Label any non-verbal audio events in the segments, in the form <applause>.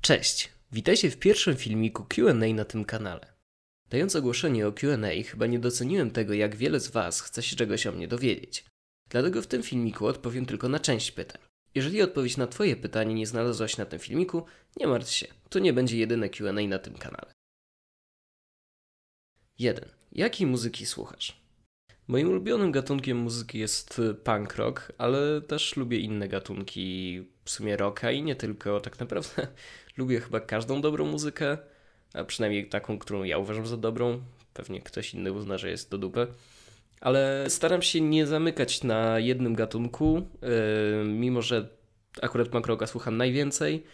Cześć, witajcie w pierwszym filmiku QA na tym kanale. Dając ogłoszenie o QA, chyba nie doceniłem tego, jak wiele z Was chce się czegoś o mnie dowiedzieć. Dlatego w tym filmiku odpowiem tylko na część pytań. Jeżeli odpowiedź na Twoje pytanie nie znalazłaś na tym filmiku, nie martw się, to nie będzie jedyne QA na tym kanale. 1. Jakiej muzyki słuchasz? Moim ulubionym gatunkiem muzyki jest y, punk rock, ale też lubię inne gatunki, w sumie rocka i nie tylko. Tak naprawdę <laughs> lubię chyba każdą dobrą muzykę, a przynajmniej taką, którą ja uważam za dobrą. Pewnie ktoś inny uzna, że jest do dupy. Ale staram się nie zamykać na jednym gatunku, yy, mimo że akurat punk rocka słucham najwięcej.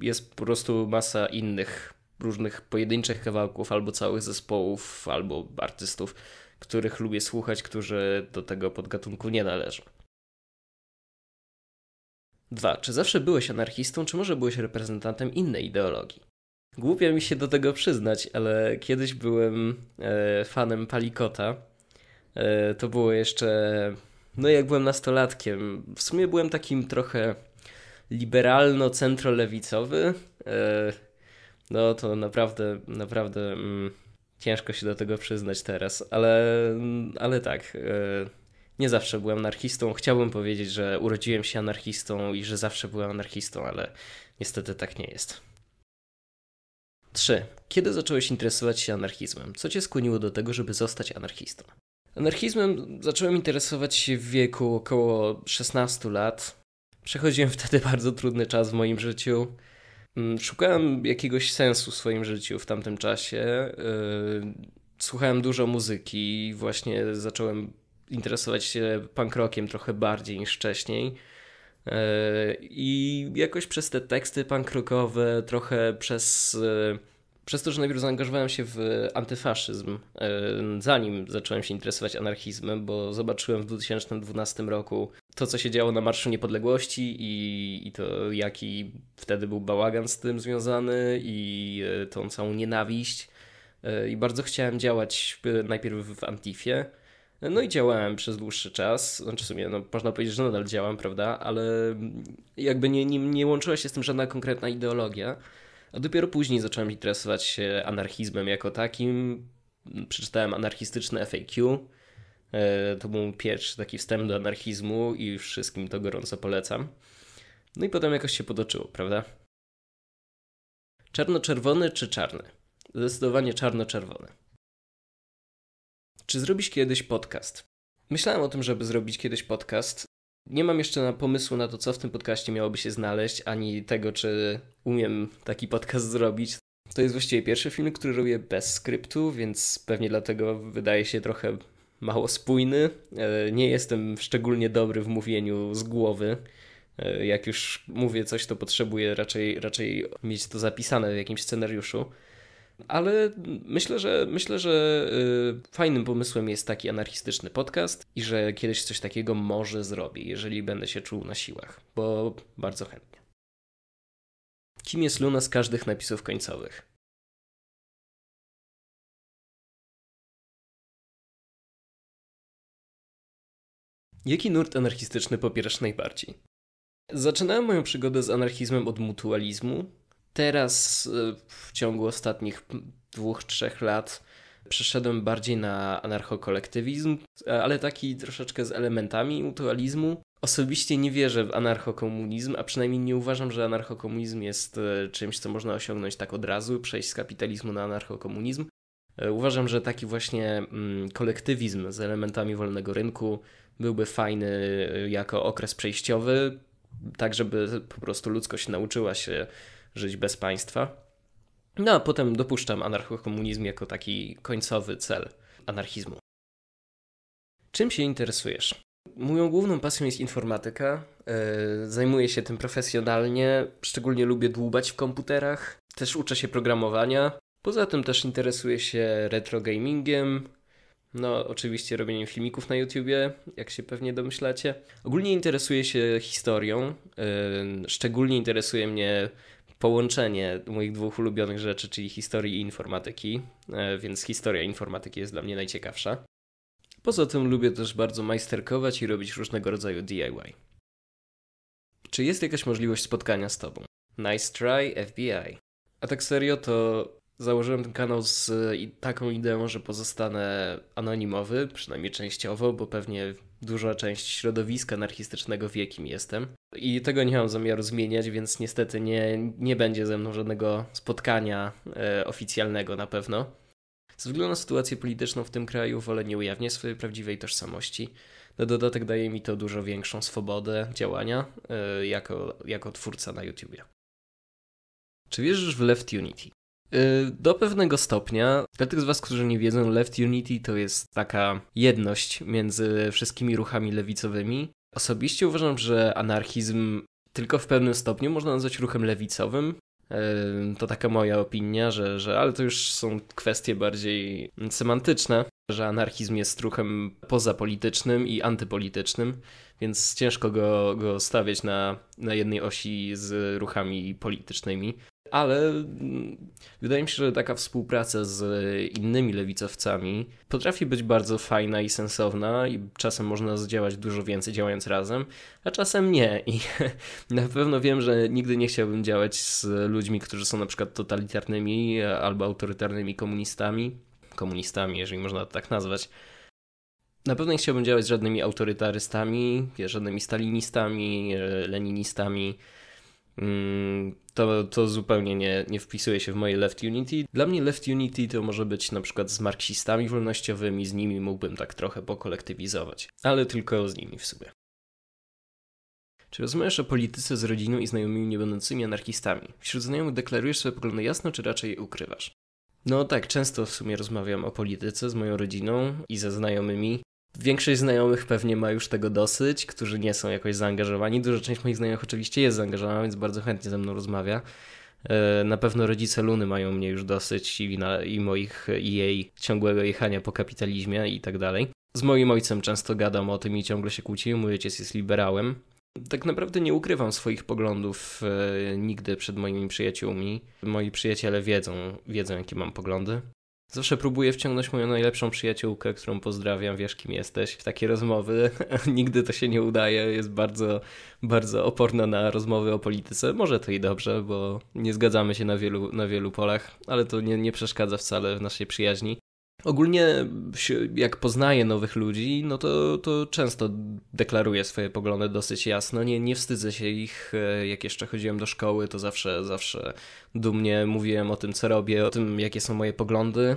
Jest po prostu masa innych różnych pojedynczych kawałków, albo całych zespołów, albo artystów, których lubię słuchać, którzy do tego podgatunku nie należą. 2. Czy zawsze byłeś anarchistą, czy może byłeś reprezentantem innej ideologii? Głupia mi się do tego przyznać, ale kiedyś byłem e, fanem Palikota. E, to było jeszcze, no jak byłem nastolatkiem. W sumie byłem takim trochę liberalno-centrolewicowy. E, no to naprawdę, naprawdę. Mm, Ciężko się do tego przyznać teraz, ale, ale tak. E, nie zawsze byłem anarchistą. Chciałbym powiedzieć, że urodziłem się anarchistą i że zawsze byłem anarchistą, ale niestety tak nie jest. 3. Kiedy zacząłeś interesować się anarchizmem? Co cię skłoniło do tego, żeby zostać anarchistą? Anarchizmem zacząłem interesować się w wieku około 16 lat. Przechodziłem wtedy <laughs> bardzo trudny czas w moim życiu. Mm, szukałem jakiegoś sensu w swoim życiu w tamtym czasie. Y, słuchałem dużo muzyki, i właśnie zacząłem interesować się punk rockiem trochę bardziej niż wcześniej. Y, I jakoś przez te teksty punk rockowe, trochę przez y, przez to, że najpierw zaangażowałem się w e, antyfaszyzm, e, zanim zacząłem się interesować anarchizmem, bo zobaczyłem w 2012 roku to, co się działo na Marszu Niepodległości i, i to, jaki wtedy był bałagan z tym związany i e, tą całą nienawiść. I bardzo chciałem działać najpierw w Antifie. No i działałem przez dłuższy czas, znaczy w sumie no, można powiedzieć, że nadal działam, prawda, ale jakby nie, nie, nie łączyła się z tym żadna konkretna ideologia. A dopiero później zacząłem interesować się anarchizmem jako takim. Przeczytałem anarchistyczne FAQ. E, to był pierwszy taki wstęp do anarchizmu i wszystkim to gorąco polecam. No i potem jakoś się podoczyło, prawda? Czarno-czerwony czy czarny? Zdecydowanie czarno-czerwony. Czy zrobisz kiedyś podcast? Myślałem o tym, żeby zrobić kiedyś podcast, nie mam jeszcze na pomysłu na to, co w tym podcaście miałoby się znaleźć, ani tego, czy umiem taki podcast zrobić. To jest właściwie pierwszy film, który robię bez skryptu, więc pewnie dlatego wydaje się trochę mało spójny. E, nie jestem szczególnie dobry w mówieniu z głowy. E, jak już mówię coś, to potrzebuję raczej, raczej mieć to zapisane w jakimś scenariuszu. Ale myślę, że myślę, że y, fajnym pomysłem jest taki anarchistyczny podcast i że kiedyś coś takiego może zrobię, jeżeli będę się czuł na siłach, bo bardzo chętnie. Kim jest Luna z każdych napisów końcowych? Jaki nurt anarchistyczny popierasz najbardziej? Zaczynałem moją przygodę z anarchizmem od mutualizmu, teraz y, w ciągu ostatnich dwóch, trzech lat przeszedłem bardziej na anarchokolektywizm, ale taki troszeczkę z elementami mutualizmu. Osobiście nie wierzę w anarchokomunizm, a przynajmniej nie uważam, że anarchokomunizm jest y, czymś, co można osiągnąć tak od razu, przejść z kapitalizmu na anarchokomunizm. E, uważam, że taki właśnie mm, kolektywizm z elementami wolnego rynku byłby fajny y, jako okres przejściowy, tak żeby po prostu ludzkość nauczyła się żyć bez państwa. No a potem dopuszczam anarchokomunizm jako taki końcowy cel anarchizmu. Czym się interesujesz? Moją główną pasją jest informatyka. E, zajmuję się tym profesjonalnie. Szczególnie lubię dłubać w komputerach. Też uczę się programowania. Poza tym też interesuję się retro gamingiem. No, oczywiście robieniem filmików na YouTubie, jak się pewnie domyślacie. Ogólnie interesuję się historią. E, szczególnie interesuje mnie połączenie moich dwóch ulubionych rzeczy, czyli historii i informatyki, e, więc historia informatyki jest dla mnie najciekawsza. Poza tym lubię też bardzo majsterkować i robić różnego rodzaju DIY. Czy jest jakaś możliwość spotkania z Tobą? Nice try, FBI. A tak serio, to Założyłem ten kanał z taką ideą, że pozostanę anonimowy, przynajmniej częściowo, bo pewnie duża część środowiska anarchistycznego wie, kim jestem. I tego nie mam zamiaru zmieniać, więc niestety nie, nie będzie ze mną żadnego spotkania e, oficjalnego na pewno. Ze względu na sytuację polityczną w tym kraju wolę nie ujawniać swojej prawdziwej tożsamości. Na dodatek daje mi to dużo większą swobodę działania e, jako, jako twórca na YouTubie. Czy wierzysz w Left Unity? Y, do pewnego stopnia. Dla tych z Was, którzy nie wiedzą, Left Unity to jest taka jedność między wszystkimi ruchami lewicowymi. Osobiście uważam, że anarchizm tylko w pewnym stopniu można nazwać ruchem lewicowym. Y, to taka moja opinia, że, że ale to już są kwestie bardziej semantyczne, że anarchizm jest ruchem pozapolitycznym i antypolitycznym, więc ciężko go, go stawiać na, na jednej osi z ruchami politycznymi ale mm, wydaje mi się, że taka współpraca z innymi lewicowcami potrafi być bardzo fajna i sensowna i czasem można zdziałać dużo więcej działając razem, a czasem nie i <laughs> na pewno wiem, że nigdy nie chciałbym działać z ludźmi, którzy są na przykład totalitarnymi albo autorytarnymi komunistami, komunistami, jeżeli można to tak nazwać, na pewno nie chciałbym działać z żadnymi autorytarystami, żadnymi stalinistami, e, leninistami, Mm, to, to zupełnie nie, nie wpisuje się w moje Left Unity. Dla mnie Left Unity to może być na przykład z marksistami wolnościowymi, z nimi mógłbym tak trochę pokolektywizować, ale tylko z nimi w sobie. Czy rozmawiasz o polityce z rodziną i znajomymi niebędącymi anarchistami? Wśród znajomych deklarujesz swoje poglądy jasno, czy raczej je ukrywasz? No tak, często w sumie rozmawiam o polityce z moją rodziną i ze znajomymi. Większość znajomych pewnie ma już tego dosyć, którzy nie są jakoś zaangażowani. Duża część moich znajomych oczywiście jest zaangażowana, więc bardzo chętnie ze mną rozmawia. E, na pewno rodzice Luny mają mnie już dosyć i, na, i moich i jej ciągłego jechania po kapitalizmie i tak dalej. Z moim ojcem często gadam o tym i ciągle się kłócimy. Mój ojciec jest liberałem. Tak naprawdę nie ukrywam swoich poglądów e, nigdy przed moimi przyjaciółmi. Moi przyjaciele wiedzą, wiedzą jakie mam poglądy. Zawsze próbuję wciągnąć moją najlepszą przyjaciółkę, którą pozdrawiam, wiesz kim jesteś, w takie rozmowy. <laughs> Nigdy to się nie udaje, jest bardzo, bardzo oporna na rozmowy o polityce. Może to i dobrze, bo nie zgadzamy się na wielu, na wielu polach, ale to nie, nie przeszkadza wcale w naszej przyjaźni. Ogólnie jak poznaję nowych ludzi, no to, to często deklaruję swoje poglądy dosyć jasno, nie, nie wstydzę się ich. E, jak jeszcze chodziłem do szkoły, to zawsze, zawsze dumnie mówiłem o tym, co robię, o tym, jakie są moje poglądy.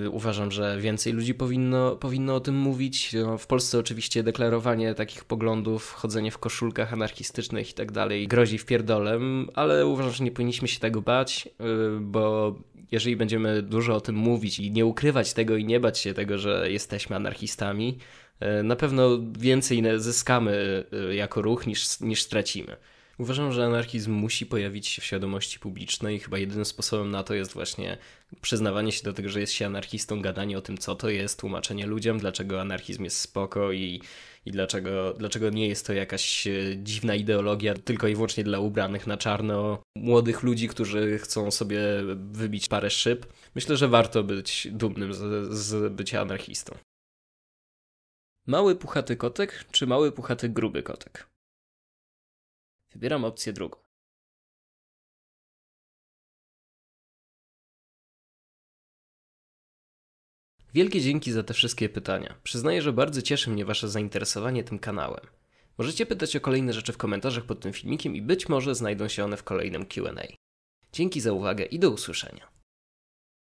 E, uważam, że więcej ludzi powinno, powinno o tym mówić. No, w Polsce oczywiście deklarowanie takich poglądów, chodzenie w koszulkach anarchistycznych i tak dalej grozi w pierdolem, ale uważam, że nie powinniśmy się tego bać, e, bo jeżeli będziemy dużo o tym mówić i nie ukrywać tego i nie bać się tego, że jesteśmy anarchistami, e, na pewno więcej zyskamy e, jako ruch niż, niż stracimy. Uważam, że anarchizm musi pojawić się w świadomości publicznej i chyba jedynym sposobem na to jest właśnie przyznawanie się do tego, że jest się anarchistą, gadanie o tym, co to jest, tłumaczenie ludziom, dlaczego anarchizm jest spoko i, i dlaczego, dlaczego nie jest to jakaś e, dziwna ideologia tylko i wyłącznie dla ubranych na czarno młodych ludzi, którzy chcą sobie wybić parę szyb. Myślę, że warto być dumnym z, z bycia anarchistą. Mały puchaty kotek czy mały puchaty gruby kotek? Wybieram opcję drugą. Wielkie dzięki za te wszystkie pytania. Przyznaję, że bardzo cieszy mnie Wasze zainteresowanie tym kanałem. Możecie pytać o kolejne rzeczy w komentarzach pod tym filmikiem i być może znajdą się one w kolejnym QA. Dzięki za uwagę i do usłyszenia.